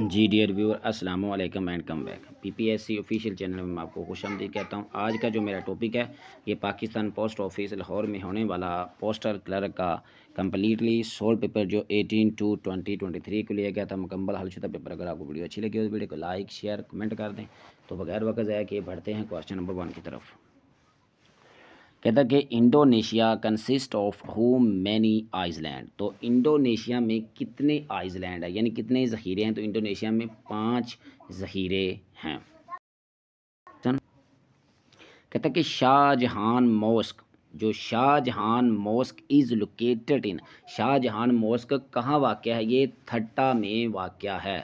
जी dear viewer अस्सलाम वालेकुम and come back PPSC official channel में मैं आपको खुश आमदी कहता हूं आज का जो मेरा टॉपिक है ये पाकिस्तान पोस्ट ऑफिस लाहौर में होने वाला पोस्टल क्लर्क का कम्प्लीटली सोल पेपर जो 18 टू 2023 को लिया गया था मुकम्मल हलशुदा पेपर अगर आपको वीडियो अच्छी लगी उस तो वीडियो को लाइक शेयर कमेंट कर दें तो बगैर वक्त ज़ाया कि बढ़ते हैं क्वेश्चन नंबर वन की तरफ कहता कि Indonesia consist of how many island तो इंडोनेशिया में कितने आइसलैंड है यानी कितने ज़ख़ीरे हैं तो इंडोनेशिया में पाँच ज़ख़ीरे हैं कहता कि शाहजहान मोस्क जो Shahjahan mosque is located in Shahjahan mosque कहाँ वाक़ है ये थट्टा में वाक़ है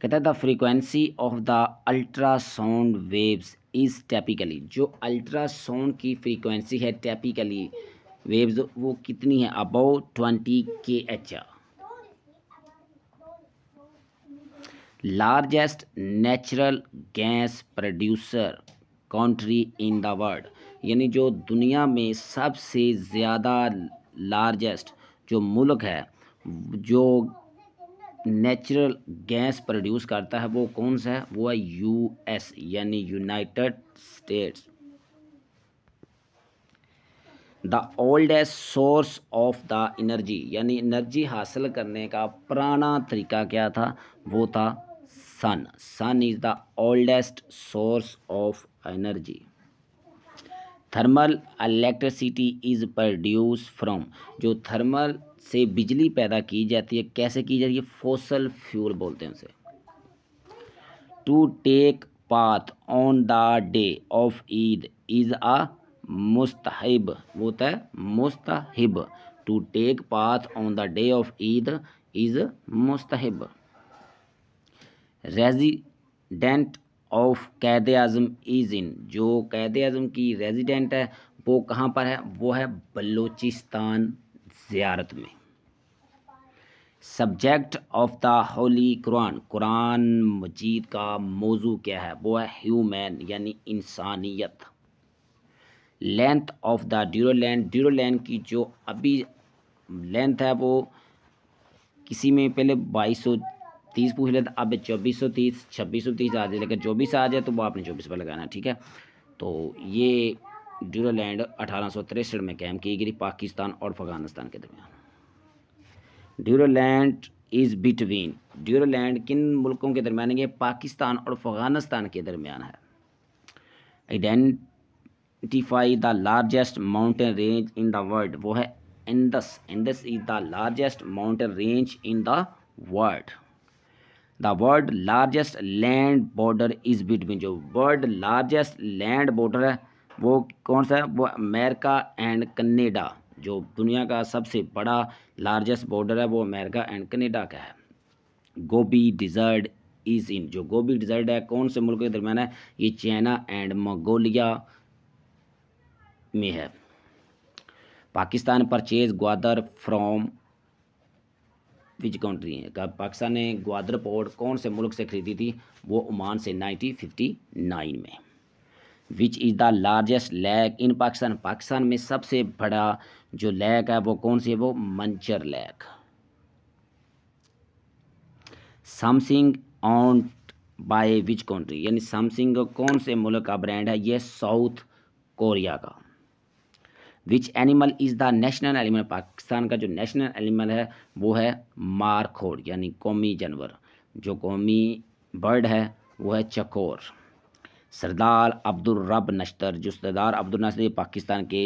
कहता है the frequency of the ultrasound waves is typically जो अल्ट्रासाउंड की फ्रीक्वेंसी है टैपिकली वेव्स वो कितनी है about twenty k h largest natural gas producer country in the world यानी जो दुनिया में सबसे ज़्यादा लार्जेस्ट जो मुल्क है जो नेचुरल गैस प्रोड्यूस करता है वो कौन सा है वो है यूएस यानी United States the oldest source of the energy यानी एनर्जी हासिल करने का पुराना तरीका क्या था वो था sun sun is the oldest source of energy thermal electricity is produce from जो थर्मल से बिजली पैदा की जाती है कैसे की जाती है फोसल फ्यूल बोलते हैं उसे to take bath on the day of Eid is a मुस्तहिब वो होता है मुस्तहिब to take bath on the day of Eid is मुस्तहिब resident of Quaid Azam is in जो कैद आजम की रेजिडेंट है वो कहाँ पर है वो है बलूचिस्तान ज़्यारत में subject of the holy Quran Quran Majeed का मौजू क्या है वो है ह्यूमन यानी इंसानियत length of the Durand line Durand line की जो अभी लेंथ है वो किसी में पहले बाईस सौ तीस पूछ लेते अब चौबीस सौ तीस छब्बीस सौ तीस आ जाए लेकिन चौबीस आ जाए तो वो आपने चौबीस पर लगाना ठीक है तो ये ड्यूरा लैंड अठारह में कैम की गई पाकिस्तान और अफगानिस्तान के दरमियान Durand line is between Durand line किन मुल्कों के दरमियान ये पाकिस्तान और अफगानिस्तान के दरमियान है identify the largest mountain range in the world वो है Indus Indus is the largest mountain range in the world the world largest land border is between जो वर्ल्ड लार्जेस्ट लैंड बॉर्डर है वो कौन सा है वो अमेरिका एंड कनेडा जो दुनिया का सबसे बड़ा लार्जेस्ट बॉर्डर है वो अमेरिका एंड कनेडा का है गोभी डिज़र्ट इज इन जो गोभी डिज़र्ट है कौन से मुल्क के दरमियान है ये चाइना एंड मंगोलिया में है Pakistan purchase Gwadar from which country है पाकिस्तान ने ग्वादर पोर्ट कौन से मुल्क से खरीदी थी वो ओमान से नाइनटीन फिफ्टी नाइन में which is the largest lake in Pakistan Pakistan में सबसे बड़ा जो लैक है वो कौन सी है वो Manchar lake something on by which country यानी समसिंग कौन से मुल्क का ब्रांड है ये साउथ कोरिया का which animal is the national animal Pakistan का जो नेशनल एनिमल है वो है मारखोड़ यानी कौमी जानवर जो कौमी बर्ड है वो है चकोर सरदार अब्दुलरब नश्तर जो सरदार अब्दुल नश्तर ये पाकिस्तान के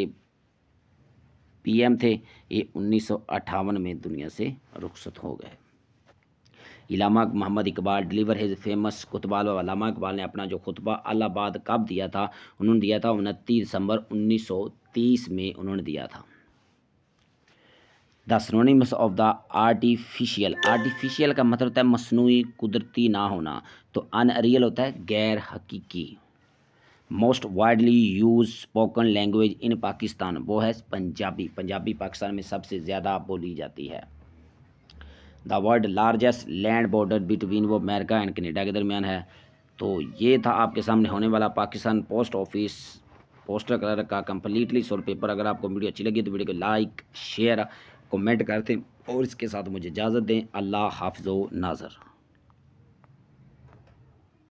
पीएम थे ये उन्नीस में दुनिया से रुखसत हो गए Allama Mohammad Iqbal delivered his famous खुतबा वामा इकबाल ने अपना जो खुतबा अलाहाबाद कब दिया था उन्होंने दिया था उनतीस दिसंबर 1930 में उन्होंने दिया था the synonymous of the artificial artificial का मतलब होता है मसनू कुदरती ना होना तो अनरियल होता है गैर हकीकी most widely use spoken language in Pakistan वो है पंजाबी पंजाबी पाकिस्तान में सबसे ज़्यादा बोली जाती है the world largest land border between वो अमेरिका एंड कनेडा के दरमियान है तो ये था आपके सामने होने वाला Pakistan post office postal clerk का कम्प्लीटली सोल पेपर अगर आपको वीडियो अच्छी लगी तो वीडियो को लाइक शेयर कमेंट करते और इसके साथ मुझे इजाज़त दें अल्लाह हाफो नाजर